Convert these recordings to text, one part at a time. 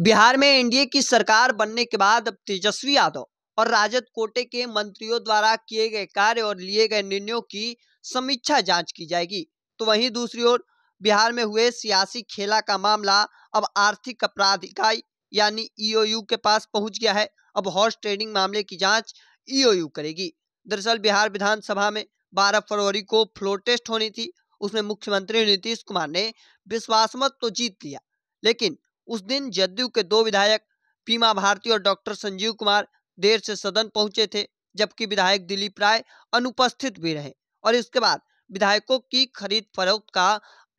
बिहार में एनडीए की सरकार बनने के बाद अब तेजस्वी यादव और राजद कोटे के मंत्रियों द्वारा किए गए कार्य और लिए गए निर्णयों की समीक्षा जांच की जाएगी तो वहीं दूसरी ओर बिहार में हुए सियासी खेला का मामला अब आर्थिक अपराध इकाई यानी ईओयू के पास पहुंच गया है अब हॉर्स ट्रेडिंग मामले की जांच ईओयू करेगी दरअसल बिहार विधानसभा में 12 फरवरी को फ्लोर टेस्ट होनी थी उसमें मुख्यमंत्री नीतीश कुमार ने विश्वास मत तो जीत लिया लेकिन उस दिन जदयू के दो विधायक पीमा भारती और डॉक्टर संजीव कुमार देर से सदन पहुंचे थे जबकि विधायक दिलीप राय अनुपस्थित भी रहे और इसके बाद विधायकों की खरीद फरोख्त का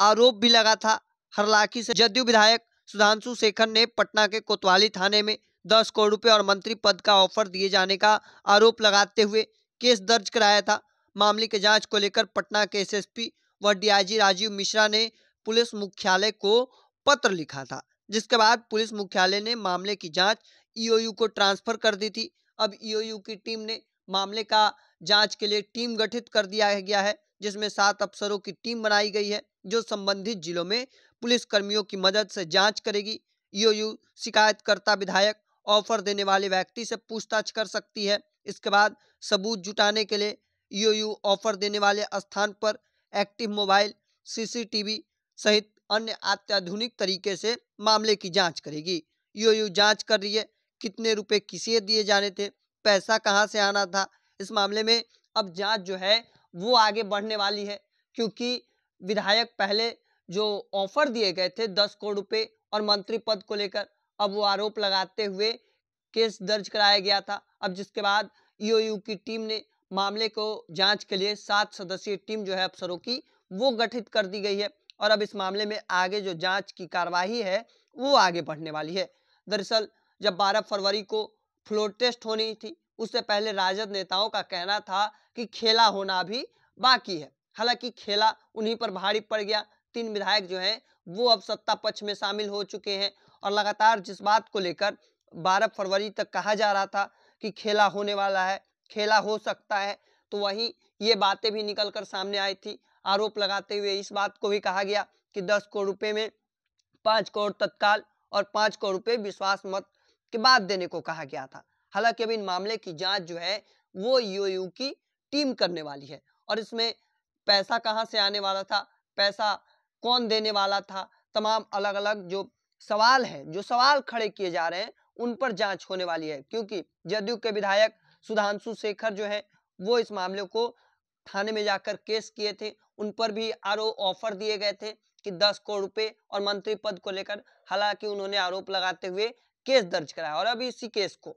आरोप भी लगा था हरलाखी से जदयू विधायक सुधांशु शेखर ने पटना के कोतवाली थाने में दस करोड़ रुपए और मंत्री पद का ऑफर दिए जाने का आरोप लगाते हुए केस दर्ज कराया था मामले की जांच को लेकर पटना के एसएसपी व डीआईजी राजीव मिश्रा ने पुलिस मुख्यालय को पत्र लिखा था जिसके बाद पुलिस मुख्यालय ने मामले की जांच ईओयू e को ट्रांसफर कर दी थी अब ईओयू e की टीम ने मामले का जांच के लिए टीम गठित कर दिया गया है जिसमें सात अफसरों की टीम बनाई गई है जो संबंधित जिलों में पुलिस कर्मियों की मदद से जांच करेगी ईओयू e शिकायतकर्ता विधायक ऑफर देने वाले व्यक्ति से पूछताछ कर सकती है इसके बाद सबूत जुटाने के लिए ईओयू ऑफर देने वाले स्थान पर एक्टिव मोबाइल सीसीटीवी सहित अन्य अत्याधुनिक तरीके से मामले की जांच करेगी यू यू जाँच कर रही है कितने रुपए किसे दिए जाने थे पैसा कहाँ से आना था इस मामले में अब जांच जो है वो आगे बढ़ने वाली है क्योंकि विधायक पहले जो ऑफर दिए गए थे दस करोड़ रुपए और मंत्री पद को लेकर अब वो आरोप लगाते हुए केस दर्ज कराया गया था अब जिसके बाद ईओयू की टीम ने मामले को जांच के लिए सात सदस्यीय टीम जो है अफसरों की वो गठित कर दी गई है और अब इस मामले में आगे जो जांच की कार्यवाही है वो आगे बढ़ने वाली है दरअसल जब 12 फरवरी को फ्लोर टेस्ट होनी थी उससे पहले राजद नेताओं का कहना था कि खेला होना भी बाकी है हालांकि खेला उन्हीं पर भारी पड़ गया तीन विधायक जो हैं वो अब सत्ता पक्ष में शामिल हो चुके हैं और लगातार जिस बात को लेकर बारह फरवरी तक कहा जा रहा था कि खेला होने वाला है खेला हो सकता है तो वहीं ये बातें भी निकल कर सामने आई थी आरोप लगाते हुए इस बात को भी कहा गया कि दस करोड़ रुपए में पाँच करोड़ तत्काल और पाँच करोड़ रुपए विश्वास मत के बाद देने को कहा गया था हालांकि अब इन मामले की जांच जो है वो यू की टीम करने वाली है और इसमें पैसा कहाँ से आने वाला था पैसा कौन देने वाला था तमाम अलग अलग जो सवाल है जो सवाल खड़े किए जा रहे हैं उन पर जांच होने वाली है क्योंकि जदयू के विधायक सुधांशु शेखर जो है वो इस मामले को थाने में जाकर केस किए थे उन पर भी आरोप ऑफर दिए गए थे कि दस करोड़ रुपए और मंत्री पद को लेकर हालांकि उन्होंने आरोप लगाते हुए केस दर्ज कराया और अब इसी केस को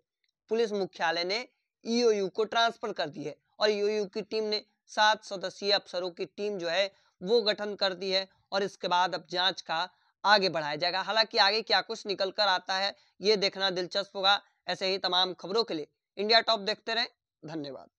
पुलिस मुख्यालय ने ईओयू e को ट्रांसफर कर दी है और ईओयू e की टीम ने सात सदस्यीय अफसरों की टीम जो है वो गठन कर दी है और इसके बाद अब जांच का आगे बढ़ाया जाएगा हालांकि आगे क्या कुछ निकल कर आता है ये देखना दिलचस्प होगा ऐसे ही तमाम खबरों के लिए इंडिया टॉप देखते रहें धन्यवाद